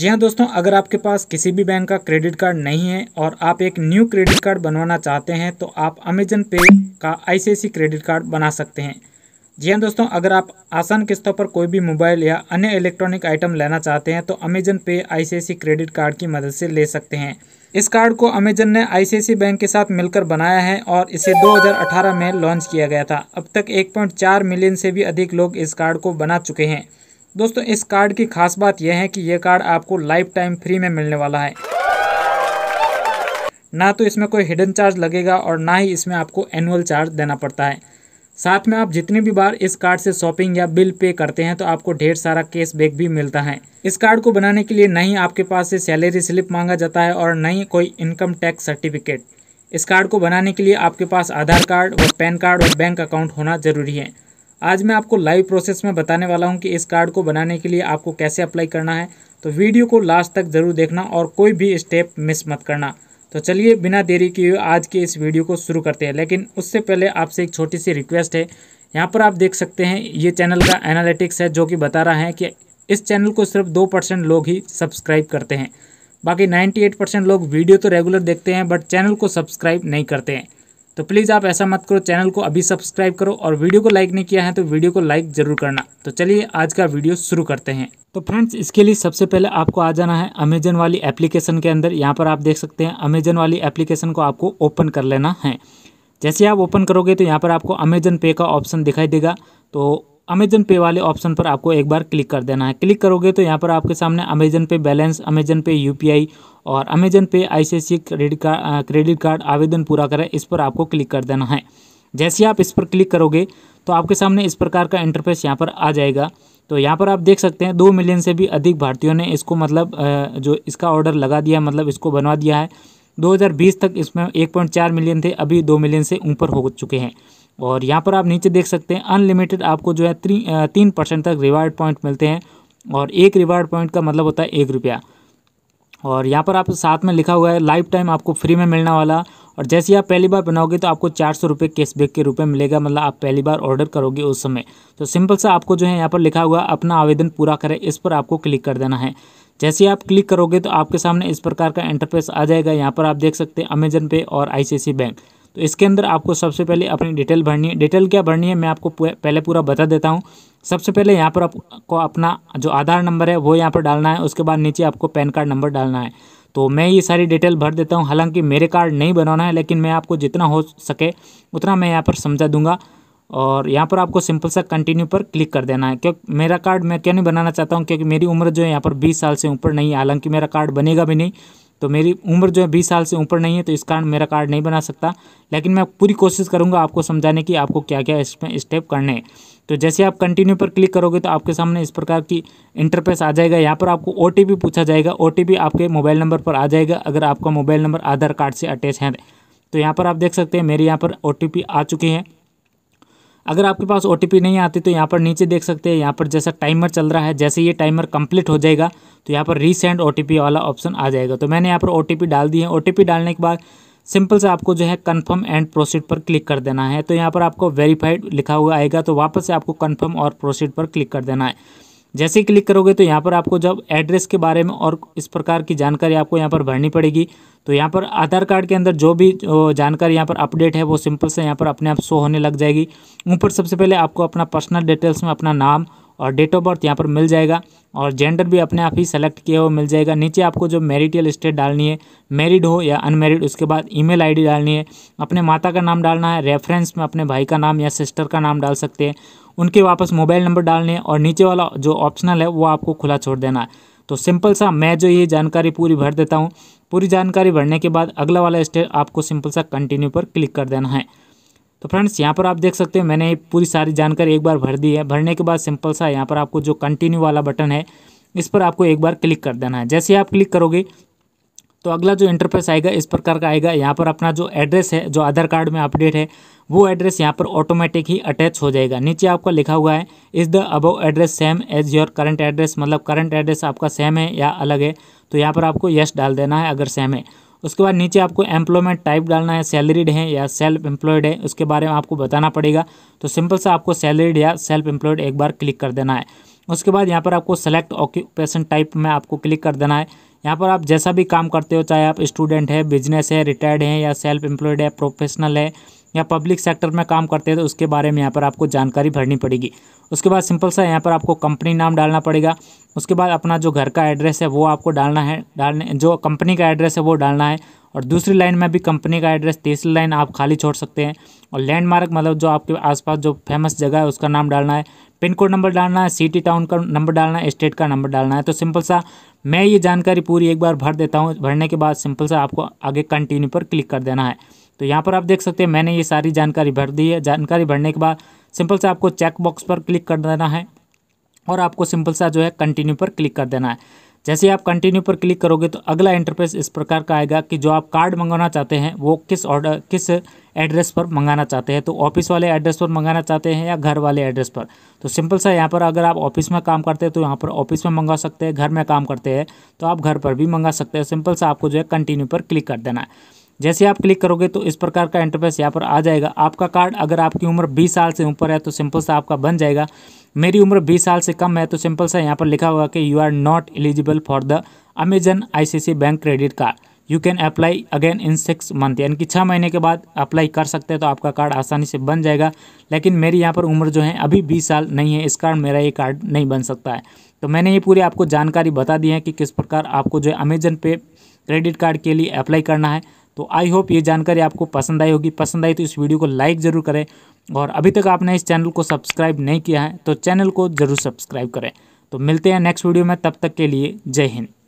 जी हाँ दोस्तों अगर आपके पास किसी भी बैंक का क्रेडिट कार्ड नहीं है और आप एक न्यू क्रेडिट कार्ड बनवाना चाहते हैं तो आप अमेजन पे का आईसीआईसी क्रेडिट कार्ड बना सकते हैं जी हाँ दोस्तों अगर आप आसान किस्तों पर कोई भी मोबाइल या अन्य इलेक्ट्रॉनिक आइटम लेना चाहते हैं तो अमेजन पे आई क्रेडिट कार्ड की मदद से ले सकते हैं इस कार्ड को अमेजन ने आई बैंक के साथ मिलकर बनाया है और इसे 2018 में लॉन्च किया गया था अब तक 1.4 मिलियन से भी अधिक लोग इस कार्ड को बना चुके हैं दोस्तों इस कार्ड की खास बात यह है कि ये कार्ड आपको लाइफ टाइम फ्री में मिलने वाला है ना तो इसमें कोई हिडन चार्ज लगेगा और ना ही इसमें आपको एनुअल चार्ज देना पड़ता है साथ में आप जितनी भी बार इस कार्ड से शॉपिंग या बिल पे करते हैं तो आपको ढेर सारा कैश बैक भी मिलता है इस कार्ड को बनाने के लिए न ही आपके पास से सैलरी स्लिप मांगा जाता है और न ही कोई इनकम टैक्स सर्टिफिकेट इस कार्ड को बनाने के लिए आपके पास आधार कार्ड और पैन कार्ड और बैंक अकाउंट होना जरूरी है आज मैं आपको लाइव प्रोसेस में बताने वाला हूं कि इस कार्ड को बनाने के लिए आपको कैसे अप्लाई करना है तो वीडियो को लास्ट तक ज़रूर देखना और कोई भी स्टेप मिस मत करना तो चलिए बिना देरी किए आज के इस वीडियो को शुरू करते हैं लेकिन उससे पहले आपसे एक छोटी सी रिक्वेस्ट है यहाँ पर आप देख सकते हैं ये चैनल का एनालिटिक्स है जो कि बता रहा है कि इस चैनल को सिर्फ दो परसेंट लोग ही सब्सक्राइब करते हैं बाकी एट परसेंट लोग वीडियो तो रेगुलर देखते हैं बट चैनल को सब्सक्राइब नहीं करते हैं तो प्लीज़ आप ऐसा मत करो चैनल को अभी सब्सक्राइब करो और वीडियो को लाइक नहीं किया है तो वीडियो को लाइक ज़रूर करना तो चलिए आज का वीडियो शुरू करते हैं तो फ्रेंड्स इसके लिए सबसे पहले आपको आ जाना है अमेजन वाली एप्लीकेशन के अंदर यहाँ पर आप देख सकते हैं अमेजन वाली एप्लीकेशन को आपको ओपन कर लेना है जैसे आप ओपन करोगे तो यहाँ पर आपको अमेजन पे का ऑप्शन दिखाई देगा तो अमेजन पे वाले ऑप्शन पर आपको एक बार क्लिक कर देना है क्लिक करोगे तो यहाँ पर आपके सामने Amazon Pay balance Amazon Pay UPI और Amazon Pay ICICI credit card credit card आवेदन पूरा करें इस पर आपको क्लिक कर देना है जैसे ही आप इस पर क्लिक करोगे तो आपके सामने इस प्रकार का इंटरफेस यहाँ पर आ जाएगा तो यहाँ पर आप देख सकते हैं दो मिलियन से भी अधिक भारतीयों ने इसको मतलब जो इसका ऑर्डर लगा दिया मतलब इसको बनवा दिया है 2020 तक इसमें 1.4 मिलियन थे अभी 2 मिलियन से ऊपर हो चुके हैं और यहाँ पर आप नीचे देख सकते हैं अनलिमिटेड आपको जो है त्री, तीन परसेंट तक रिवार्ड पॉइंट मिलते हैं और एक रिवार्ड पॉइंट का मतलब होता है एक रुपया और यहाँ पर आप साथ में लिखा हुआ है लाइफ टाइम आपको फ्री में मिलने वाला और जैसे ही आप पहली बार बनाओगे तो आपको चार सौ रुपये कैशबैक के रूप में मिलेगा मतलब आप पहली बार ऑर्डर करोगे उस समय तो सिंपल सा आपको जो है यहाँ पर लिखा हुआ अपना आवेदन पूरा करें इस पर आपको क्लिक कर देना है जैसे आप क्लिक करोगे तो आपके सामने इस प्रकार का इंटरफेस आ जाएगा यहाँ पर आप देख सकते हैं अमेजन पे और आईसीआईसी बैंक तो इसके अंदर आपको सबसे पहले अपनी डिटेल भरनी है डिटेल क्या भरनी है मैं आपको पहले पूरा बता देता हूँ सबसे पहले यहाँ पर आपको अपना जो आधार नंबर है वो यहाँ पर डालना है उसके बाद नीचे आपको पैन कार्ड नंबर डालना है तो मैं ये सारी डिटेल भर देता हूँ हालांकि मेरे कार्ड नहीं बनाना है लेकिन मैं आपको जितना हो सके उतना मैं यहाँ पर समझा दूंगा और यहाँ पर आपको सिंपल सा कंटिन्यू पर क्लिक कर देना है क्योंकि मेरा कार्ड मैं क्यों नहीं बनाना चाहता हूँ क्योंकि मेरी उम्र जो है यहाँ पर 20 साल से ऊपर नहीं है हालांकि मेरा कार्ड बनेगा भी नहीं तो मेरी उम्र जो है बीस साल से ऊपर नहीं है तो इस कारण मेरा कार्ड नहीं बना सकता लेकिन मैं पूरी कोशिश करूँगा आपको समझाने की आपको क्या क्या इसमें स्टेप करने हैं तो जैसे आप कंटिन्यू पर क्लिक करोगे तो आपके सामने इस प्रकार की इंटरफेस आ जाएगा यहाँ पर आपको ओ पूछा जाएगा ओ आपके मोबाइल नंबर पर आ जाएगा अगर आपका मोबाइल नंबर आधार कार्ड से अटैच है तो यहाँ पर आप देख सकते हैं मेरे यहाँ पर ओ आ चुके हैं अगर आपके पास ओ नहीं आती तो यहाँ पर नीचे देख सकते हैं यहाँ पर जैसा टाइमर चल रहा है जैसे ये टाइमर कंप्लीट हो जाएगा तो यहाँ पर रीसेंड ओ वाला ऑप्शन आ जाएगा तो मैंने यहाँ पर ओ डाल दी है ओ डालने के बाद सिंपल से आपको जो है कंफर्म एंड प्रोसीड पर क्लिक कर देना है तो यहाँ पर आपको वेरीफाइड लिखा हुआ आएगा तो वापस से आपको कंफर्म और प्रोसीड पर क्लिक कर देना है जैसे ही क्लिक करोगे तो यहाँ पर आपको जब एड्रेस के बारे में और इस प्रकार की जानकारी आपको यहाँ पर भरनी पड़ेगी तो यहाँ पर आधार कार्ड के अंदर जो भी जानकारी यहाँ पर अपडेट है वो सिंपल से यहाँ पर अपने आप शो होने लग जाएगी ऊपर सबसे पहले आपको अपना पर्सनल डिटेल्स में अपना नाम और डेट ऑफ बर्थ यहाँ पर मिल जाएगा और जेंडर भी अपने आप ही सेलेक्ट किया हुआ मिल जाएगा नीचे आपको जो मेरिटियल स्टेट डालनी है मैरिड हो या अनमेरिड उसके बाद ईमेल आईडी डालनी है अपने माता का नाम डालना है रेफरेंस में अपने भाई का नाम या सिस्टर का नाम डाल सकते हैं उनके वापस मोबाइल नंबर डालने और नीचे वाला जो ऑप्शनल है वो आपको खुला छोड़ देना है तो सिंपल सा मैं जो ये जानकारी पूरी भर देता हूँ पूरी जानकारी भरने के बाद अगला वाला स्टेप आपको सिंपल सा कंटिन्यू पर क्लिक कर देना है तो फ्रेंड्स यहाँ पर आप देख सकते हो मैंने ये पूरी सारी जानकारी एक बार भर दी है भरने के बाद सिंपल सा यहाँ पर आपको जो कंटिन्यू वाला बटन है इस पर आपको एक बार क्लिक कर देना है जैसे आप क्लिक करोगे तो अगला जो इंटरफेस आएगा इस प्रकार का आएगा यहाँ पर अपना जो एड्रेस है जो आधार कार्ड में अपडेट है वो एड्रेस यहाँ पर ऑटोमेटिक ही अटैच हो जाएगा नीचे आपका लिखा हुआ है is the above address same as your current address मतलब करंट एड्रेस आपका सेम है या अलग है तो यहाँ पर आपको यश डाल देना है अगर सेम है उसके बाद नीचे आपको एम्प्लॉयमेंट टाइप डालना है सैलरीड है या सेल्फ एम्प्लॉयड है उसके बारे में आपको बताना पड़ेगा तो सिंपल सा आपको सैलरीड या सेल्फ एम्प्लॉयड एक बार क्लिक कर देना है उसके बाद यहाँ पर आपको सेलेक्ट ऑक्यूपेशन टाइप में आपको क्लिक कर देना है यहाँ पर आप जैसा भी काम करते हो चाहे आप स्टूडेंट है बिजनेस है रिटायर्ड है या सेल्फ एम्प्लॉयड है प्रोफेशनल है या पब्लिक सेक्टर में काम करते हैं तो उसके बारे में यहाँ पर आपको जानकारी भरनी पड़ेगी उसके बाद सिंपल सा यहाँ पर आपको कंपनी नाम डालना पड़ेगा उसके बाद अपना जो घर का एड्रेस है वो आपको डालना है डालने जो कंपनी का एड्रेस है वो डालना है और दूसरी लाइन में भी कंपनी का एड्रेस तीसरी लाइन आप खाली छोड़ सकते हैं और लैंडमार्क मतलब जो आपके आसपास जो फेमस जगह है उसका नाम डालना है पिन कोड नंबर डालना है सिटी टाउन का नंबर डालना है स्टेट का नंबर डालना है तो सिंपल सा मैं ये जानकारी पूरी एक बार भर देता हूँ भरने के बाद सिंपल सा आपको आगे कंटिन्यू पर क्लिक कर देना है तो यहाँ पर आप देख सकते हैं मैंने ये सारी जानकारी भर दी है जानकारी भरने के बाद सिंपल से आपको चेक बॉक्स पर क्लिक कर देना है और आपको सिंपल सा जो है कंटिन्यू पर क्लिक कर देना है जैसे आप कंटिन्यू पर क्लिक करोगे तो अगला इंटरफेस इस प्रकार का आएगा कि जो आप कार्ड मंगाना चाहते हैं वो किस ऑर्डर किस एड्रेस पर मंगाना चाहते हैं तो ऑफिस वाले एड्रेस पर मंगाना चाहते हैं या घर वाले एड्रेस पर तो सिंपल सा यहाँ पर अगर आप ऑफिस में काम करते हैं तो यहाँ पर ऑफिस में मंगा सकते हैं घर में काम करते हैं तो आप घर पर भी मंगा सकते हैं सिंपल सा आपको जो है कंटिन्यू पर क्लिक कर देना है जैसे आप क्लिक करोगे तो इस प्रकार का इंटरफेस यहाँ पर आ जाएगा आपका कार्ड अगर आपकी उम्र बीस साल से ऊपर है तो सिंपल सा आपका बन जाएगा मेरी उम्र बीस साल से कम है तो सिंपल सा यहाँ पर लिखा होगा कि you are not eligible for the Amazon I bank credit card you can apply again in six month यानी कि छः महीने के बाद अप्लाई कर सकते हैं तो आपका कार्ड आसानी से बन जाएगा लेकिन मेरी यहाँ पर उम्र जो है अभी बीस साल नहीं है इस कारण मेरा ये कार्ड नहीं बन सकता है तो मैंने ये पूरी आपको जानकारी बता दी है कि किस प्रकार आपको जो है अमेजन पे क्रेडिट कार्ड के लिए अप्लाई करना है तो आई होप ये जानकारी आपको पसंद आई होगी पसंद आई तो इस वीडियो को लाइक ज़रूर करें और अभी तक आपने इस चैनल को सब्सक्राइब नहीं किया है तो चैनल को ज़रूर सब्सक्राइब करें तो मिलते हैं नेक्स्ट वीडियो में तब तक के लिए जय हिंद